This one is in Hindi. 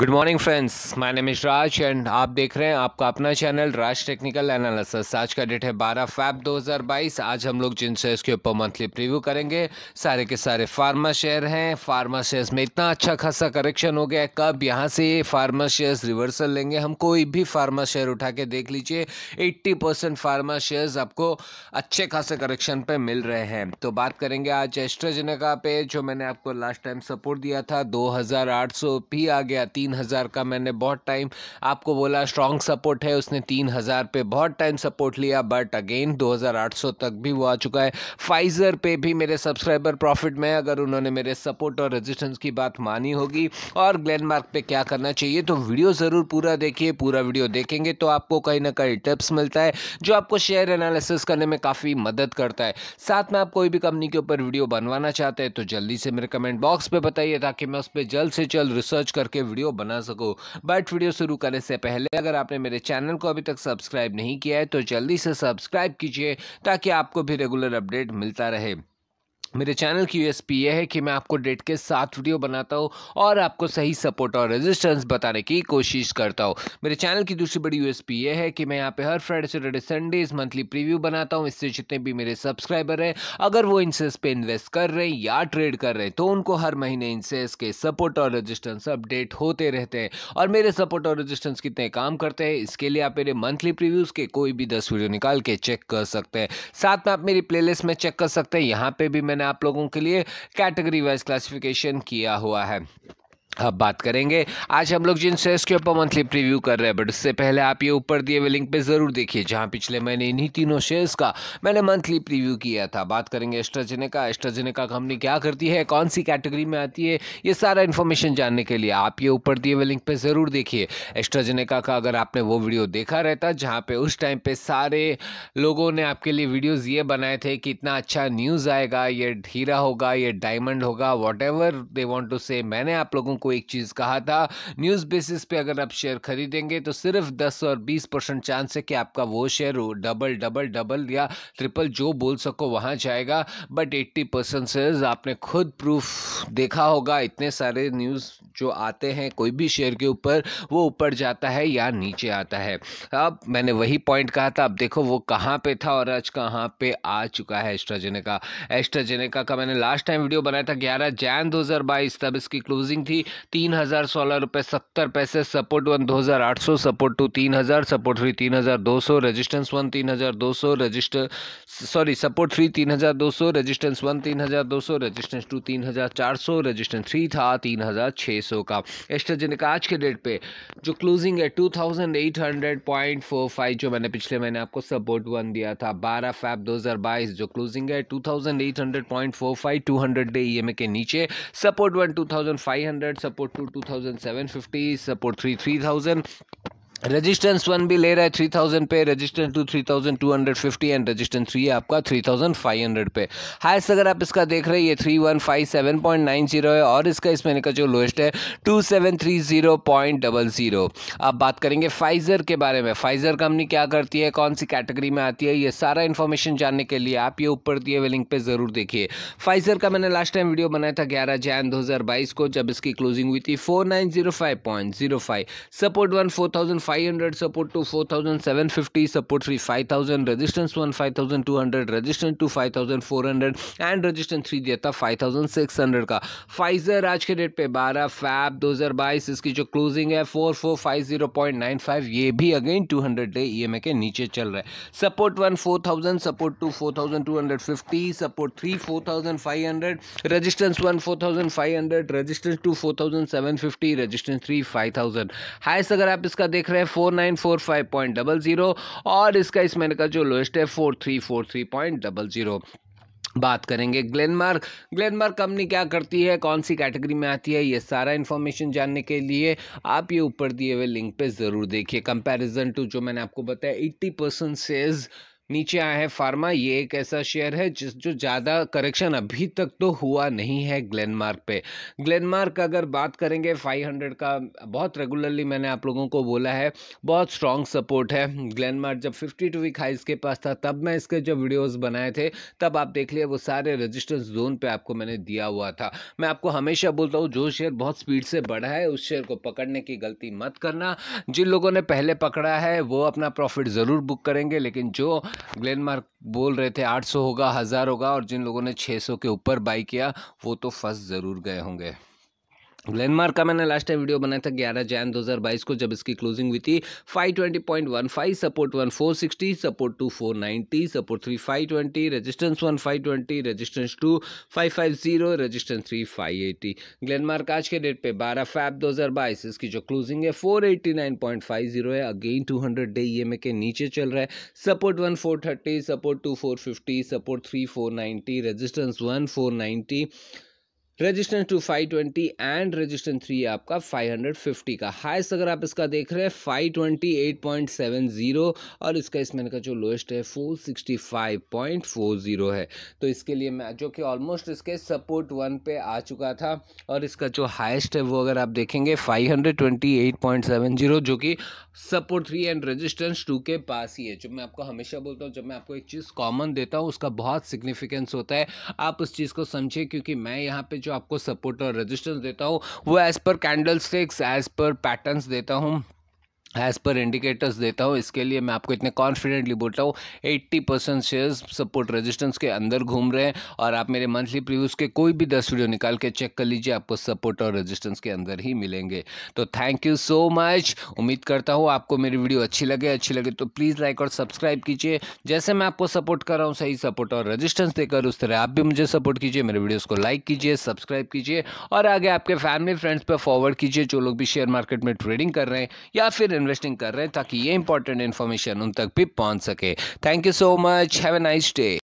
good morning friends my name is Raj and आप देख रहे हैं आपका अपना चैनल राज टेक्निकल एनालिसिस आज का डेट है 12 फैब 2022 आज हम लोग जिन शेयर्स के ऊपर मंथली प्रीव्यू करेंगे सारे के सारे फार्मा शेयर हैं फार्मा शेयर्स में इतना अच्छा खासा करेक्शन हो गया है कब यहाँ से फार्मा शेयर्स रिवर्सल लेंगे हम कोई भी फार्मा शेयर उठा के देख लीजिए एट्टी फार्मा शेयर्स आपको अच्छे खासे करेक्शन पर मिल रहे हैं तो बात करेंगे आज एस्ट्राजेनेका पे जो मैंने आपको लास्ट टाइम सपोर्ट दिया था दो भी आ गया तीन तीन हज़ार का मैंने बहुत टाइम आपको बोला स्ट्रॉन्ग सपोर्ट है उसने तीन हज़ार पे बहुत टाइम सपोर्ट लिया बट अगेन दो हज़ार आठ सौ तक भी वो आ चुका है फाइज़र पे भी मेरे सब्सक्राइबर प्रॉफिट में अगर उन्होंने मेरे सपोर्ट और रेजिस्टेंस की बात मानी होगी और ग्लैंडमार्क पर क्या करना चाहिए तो वीडियो ज़रूर पूरा देखिए पूरा वीडियो देखेंगे तो आपको कहीं ना कहीं टिप्स मिलता है जो आपको शेयर एनालिसिस करने में काफ़ी मदद करता है साथ में आप कोई भी कंपनी के ऊपर वीडियो बनवाना चाहते हैं तो जल्दी से मेरे कमेंट बॉक्स पर बताइए ताकि मैं उस पर जल्द से जल्द रिसर्च करके वीडियो बना सको बट वीडियो शुरू करने से पहले अगर आपने मेरे चैनल को अभी तक सब्सक्राइब नहीं किया है तो जल्दी से सब्सक्राइब कीजिए ताकि आपको भी रेगुलर अपडेट मिलता रहे मेरे चैनल की यूएसपी ये है कि मैं आपको डेट के साथ वीडियो बनाता हूँ और आपको सही सपोर्ट और रेजिस्टेंस बताने की कोशिश करता हूँ मेरे चैनल की दूसरी बड़ी यूएसपी ये है कि मैं यहाँ पे हर फ्राइडे सैटरडे संडे इस मंथली प्रीव्यू बनाता हूँ इससे जितने भी मेरे सब्सक्राइबर हैं अगर वो इंसेस पे इन्वेस्ट कर रहे हैं या ट्रेड कर रहे हैं तो उनको हर महीने इंसेस के सपोर्ट और रजिस्टेंस अपडेट होते रहते हैं और मेरे सपोर्ट और रजिस्टेंस कितने काम करते हैं इसके लिए आप मेरे मंथली प्रीव्यूज़ के कोई भी दस वीडियो निकाल के चेक कर सकते हैं साथ में आप मेरी प्लेलिस्ट में चेक कर सकते हैं यहाँ पर भी मैंने आप लोगों के लिए कैटेगरी वाइज क्लासिफिकेशन किया हुआ है अब बात करेंगे आज हम लोग जिन शेयर्स के ऊपर मंथली प्रीव्यू कर रहे हैं बट उससे पहले आप ये ऊपर दिए हुए लिंक पे ज़रूर देखिए जहाँ पिछले महीने इन्हीं तीनों शेयर्स का मैंने मंथली प्रीव्यू किया था बात करेंगे एस्ट्राजेनेका एस्ट्राजेनेका कंपनी क्या करती है कौन सी कैटेगरी में आती है ये सारा इन्फॉर्मेशन जानने के लिए आप ये ऊपर दिए हुए लिंक पर ज़रूर देखिए एस्ट्राजेनेका का अगर आपने वो वीडियो देखा रहता जहाँ पर उस टाइम पर सारे लोगों ने आपके लिए वीडियोज़ ये बनाए थे कि इतना अच्छा न्यूज़ आएगा ये हीरा होगा ये डायमंड होगा whatever they want to say मैंने आप लोगों को आपको एक चीज़ कहा था न्यूज़ बेसिस पे अगर आप शेयर खरीदेंगे तो सिर्फ दस और बीस परसेंट चांस है कि आपका वो शेयर डबल डबल डबल या ट्रिपल जो बोल सको वहाँ जाएगा बट एट्टी परसेंट आपने खुद प्रूफ देखा होगा इतने सारे न्यूज़ जो आते हैं कोई भी शेयर के ऊपर वो ऊपर जाता है या नीचे आता है अब मैंने वही पॉइंट कहा था अब देखो वो कहाँ पे था और आज कहाँ पे आ चुका है एस्ट्राजेनेका एस्ट्राजेनेका का मैंने लास्ट टाइम वीडियो बनाया था ग्यारह जैन 2022 तब इसकी क्लोजिंग थी तीन हज़ार सोलह रुपये सत्तर पैसे सपोर्ट वन दो हज़ार आठ सौ सपोर्ट टू तीन हज़ार सपोर्ट थ्री तीन हज़ार दो सौ रजिस्टेंस वन तीन हज़ार दो सौ रजिस्ट सॉरी सपोर्ट थ्री तीन हज़ार दो सौ रजिस्टेंस वन तीन हज़ार दो सौ रजिस्टेंस टू तीन हज़ार चार सौ रजिस्टेंस थ्री था तीन हज़ार छः सौ का एस्ट्राजेनिक आज के डेट पे जो क्लोजिंग है two thousand eight hundred point four five जो मैंने पिछले महीने आपको सपोर्ट वन दिया था बारह फैब दो हज़ार बाईस जो क्लोजिंग है two thousand eight hundred point four five two hundred day E M A के नीचे support one two thousand five hundred support 2 2007 50 support 3 3000 resistance one भी ले रहा है थ्री थाउजेंड पे resistance two three thousand two hundred fifty and resistance three आपका थ्री थाउजेंड फाइव हंड्रेड पे हाइस्ट अगर आप इसका देख रहे हैं ये three one five seven point nine zero है और इसका इस महीने का जो लोएस्ट है two seven three zero point double zero अब बात करेंगे फाइजर के बारे में फाइजर कंपनी क्या करती है कौन सी कैटेगरी में आती है ये सारा इन्फॉर्मेशन जानने के लिए आप ये ऊपर दिए हुए लिंक पर ज़रूर देखिए फाइजर का मैंने लास्ट टाइम वीडियो बनाया था ग्यारह जैन दो हज़ार बाईस को जब इसकी क्लोजिंग हुई थी four nine zero five point zero five support one four thousand five 500 support to 4750 support 3 5000 resistance 1 5200 resistance 2 5400 and resistance three दिया था 5600 का फाइजर आज के डेट पे 12 फैब 2022 इसकी जो क्लोजिंग है 4450.95 ये भी अगेन 200 डे ईएमए के नीचे चल रहा है support one 4000 support two 4250 support three 4500 resistance one 4500 resistance two 4750 resistance three 5000 highest अगर आप इसका देख रहे है four nine four five point double zero और इसका इस महीने का जो लोएस्ट है four three four three point double zero बात करेंगे ग्लेनमार्क ग्लेनमार्क कंपनी क्या करती है कौन सी कैटेगरी में आती है ये सारा इन्फॉर्मेशन जानने के लिए आप ये ऊपर दिए हुए लिंक पे ज़रूर देखिए कंपैरिजन टू जो मैंने आपको बताया एट्टी परसेंट सेज़ नीचे आया है फार्मा ये एक ऐसा शेयर है जिस जो ज़्यादा करेक्शन अभी तक तो हुआ नहीं है ग्लेनमार्क पे ग्लेनमार्क अगर बात करेंगे 500 का बहुत रेगुलरली मैंने आप लोगों को बोला है बहुत स्ट्रॉन्ग सपोर्ट है ग्लेनमार्क जब 52 वीक हाइज के पास था तब मैं इसके जब वीडियोस बनाए थे तब आप देख लिए वो सारे रजिस्टेंस जोन पर आपको मैंने दिया हुआ था मैं आपको हमेशा बोलता हूँ जो शेयर बहुत स्पीड से बढ़ा है उस शेयर को पकड़ने की गलती मत करना जिन लोगों ने पहले पकड़ा है वो अपना प्रॉफिट ज़रूर बुक करेंगे लेकिन जो ग्लेन मार्क बोल रहे थे 800 होगा हज़ार होगा और जिन लोगों ने 600 के ऊपर बाई किया वो तो फंस ज़रूर गए होंगे ग्लेनमार्क का मैंने लास्ट टाइम वीडियो बनाया था 11 जैन 2022 को जब इसकी क्लोजिंग हुई थी 520.15 support 1460 support 2490 support 3520 resistance 1520 resistance 2550 resistance 3580 Glenmark आज के डेट पे 12 फैब 2022 इसकी जो क्लोजिंग है 489.50 है अगेन 200 डे ई के नीचे चल रहा है support one support two support three resistance one resistance two 520 and resistance three आपका 550 का हाइस्ट अगर आप इसका देख रहे हैं 528.70 और इसका इसमें का जो लोएस्ट है 465.40 है तो इसके लिए मैं जो कि ऑलमोस्ट इसके सपोर्ट वन पे आ चुका था और इसका जो हाइस्ट है वो अगर आप देखेंगे 528.70 जो कि support three and resistance two के पास ही है जो मैं आपको हमेशा बोलता हूँ जब मैं आपको एक चीज़ कॉमन देता हूँ उसका बहुत सिग्निफिकेंस होता है आप उस चीज़ को समझिए क्योंकि मैं यहाँ पे जो आपको सपोर्ट और रेजिस्टेंस देता हूँ वो एज़ पर कैंडल स्टिक्स एज़ पर पैटर्न्स देता हूँ एज़ पर इंडिकेटर्स देता हूँ इसके लिए मैं आपको इतने कॉन्फिडेंटली बोलता हूँ eighty percent shares support resistance के अंदर घूम रहे हैं और आप मेरे मंथली प्रीव्यूज के कोई भी दस वीडियो निकाल के चेक कर लीजिए आपको सपोर्ट और रेजिस्टेंस के अंदर ही मिलेंगे तो थैंक यू सो मच उम्मीद करता हूँ आपको मेरी वीडियो अच्छी लगे अच्छी लगे तो प्लीज़ लाइक और सब्सक्राइब कीजिए जैसे मैं आपको सपोर्ट कर रहा हूँ सही सपोर्ट और रजिस्टेंस देकर उस तरह आप भी मुझे सपोर्ट कीजिए मेरे वीडियोज़ को लाइक कीजिए सब्सक्राइब कीजिए और आगे आपके फैमिली फ्रेंड्स पर फॉरवर्ड कीजिए जो लोग भी शेयर मार्केट में ट्रेडिंग कर रहे हैं या फिर इन्वेस्टिंग कर रहे हैं ताकि ये इंपॉर्टेंट इन्फॉर्मेशन उन तक भी पहुंच सके thank you so much have a nice day